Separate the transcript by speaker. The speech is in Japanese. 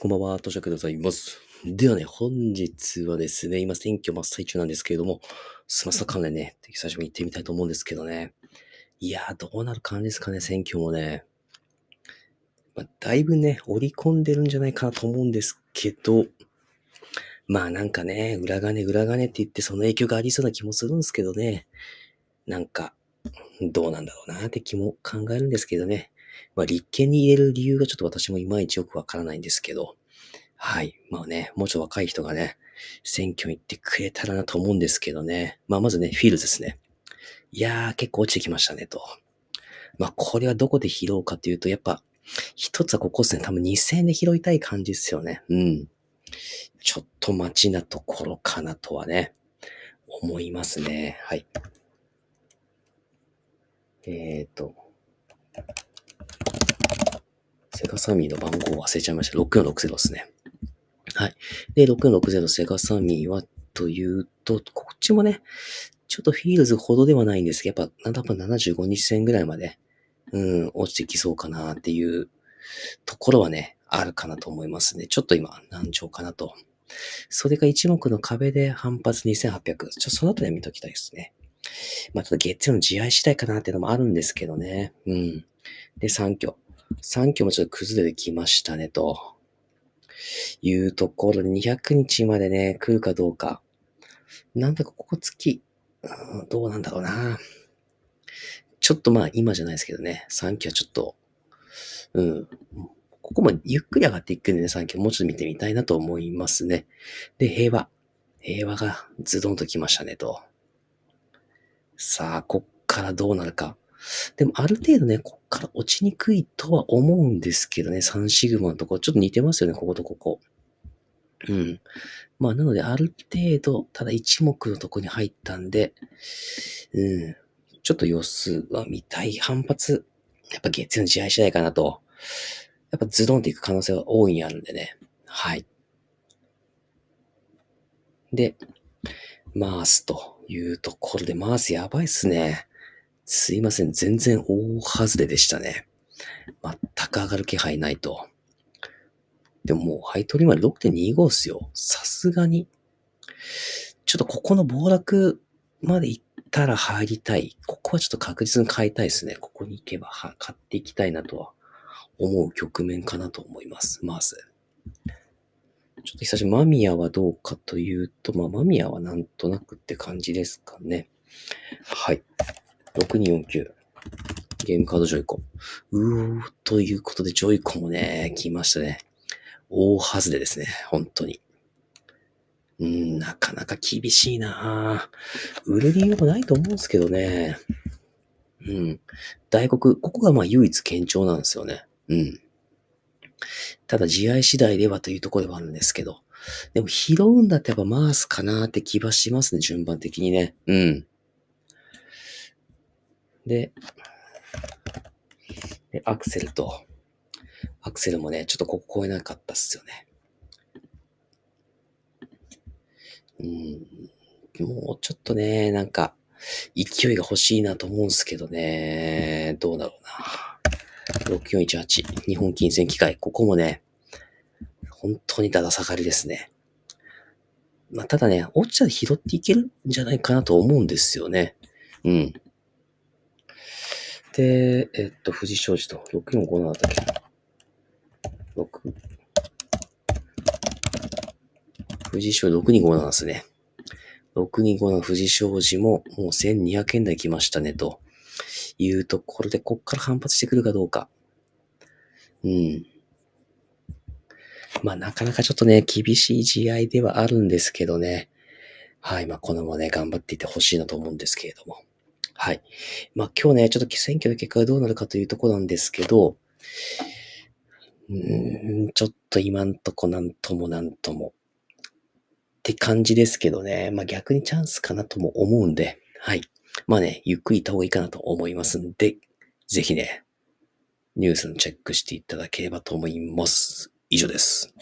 Speaker 1: こんばんは、としゃくでございます。ではね、本日はですね、今選挙真っ最中なんですけれども、スマスタ関連ね、久しぶりに行ってみたいと思うんですけどね。いやー、どうなる感じですかね、選挙もね。まあ、だいぶね、織り込んでるんじゃないかなと思うんですけど、まあなんかね、裏金裏金って言ってその影響がありそうな気もするんですけどね。なんか、どうなんだろうなって気も考えるんですけどね。まあ、立憲に入れる理由がちょっと私もいまいちよくわからないんですけど、はい。まあね、もうちょっと若い人がね、選挙に行ってくれたらなと思うんですけどね。まあ、まずね、フィールズですね。いやー、結構落ちてきましたね、と。まあ、これはどこで拾うかというと、やっぱ、一つはここですね。多分2000円で拾いたい感じですよね。うん。ちょっと待ちなところかなとはね、思いますね。はい。えっ、ー、と。セガサミーの番号忘れちゃいました。6460ですね。はい。で、6460セガサミーはというと、こっちもね、ちょっとフィールズほどではないんですけど、やっぱ、多分75日線ぐらいまで、うん、落ちてきそうかなっていうところはね、あるかなと思いますね。ちょっと今、難聴かなと。それが一目の壁で反発2800。ちょ、っとその後で見ときたいですね。まあ、ちょっと月曜の試合次第かなっていうのもあるんですけどね。うん。で、3挙。3期もちょっと崩れてきましたね、というところで、200日までね、来るかどうか。なんだかここ月、どうなんだろうな。ちょっとまあ今じゃないですけどね、3期はちょっと、うん。ここもゆっくり上がっていくんでね、3期もうちょっと見てみたいなと思いますね。で、平和。平和がズドンと来ましたね、と。さあ、こっからどうなるか。でもある程度ね、こっから落ちにくいとは思うんですけどね、3シグマのところ、ちょっと似てますよね、こことここ。うん。まあ、なので、ある程度、ただ一目のとこに入ったんで、うん。ちょっと様子は見たい。反発、やっぱ月曜の試合次第かなと。やっぱズドンっていく可能性は大いにあるんでね。はい。で、マースというところで、マースやばいっすね。すいません。全然大外れでしたね。全く上がる気配ないと。でももう配当利回り6.25っすよ。さすがに。ちょっとここの暴落まで行ったら入りたい。ここはちょっと確実に買いたいですね。ここに行けば買っていきたいなとは思う局面かなと思います。まず。ちょっと久しぶり、マミヤはどうかというと、まあ、マミヤはなんとなくって感じですかね。はい。6249。ゲームカードジョイコン。うー、ということで、ジョイコンもね、来ましたね。大外れですね、本当に。うん、なかなか厳しいな売る理由もないと思うんですけどね。うん。大国、ここがまあ唯一堅調なんですよね。うん。ただ、試合次第ではというところではあるんですけど。でも、拾うんだってやっぱマースかなって気はしますね、順番的にね。うん。で、でアクセルと、アクセルもね、ちょっとここ越えなかったっすよね。うん、もうちょっとね、なんか、勢いが欲しいなと思うんすけどね、どうだろうな。6418、日本金銭機械、ここもね、本当にだだ下がりですね。まあ、ただね、落ちたら拾っていけるんじゃないかなと思うんですよね。うん。で、えっと、藤正事と、6457だったっけ ?6。藤正治、6257ですね。6 2 5富藤正事ももう1200円台来ましたね、というところで、こっから反発してくるかどうか。うん。まあ、なかなかちょっとね、厳しい試合ではあるんですけどね。はい。まあ、このままね、頑張っていってほしいなと思うんですけれども。はい。まあ今日ね、ちょっと選挙の結果がどうなるかというとこなんですけど、うん、ちょっと今んとこなんともなんとも。って感じですけどね。まあ逆にチャンスかなとも思うんで、はい。まあね、ゆっくり行った方がいいかなと思いますんで、ぜひね、ニュースのチェックしていただければと思います。以上です。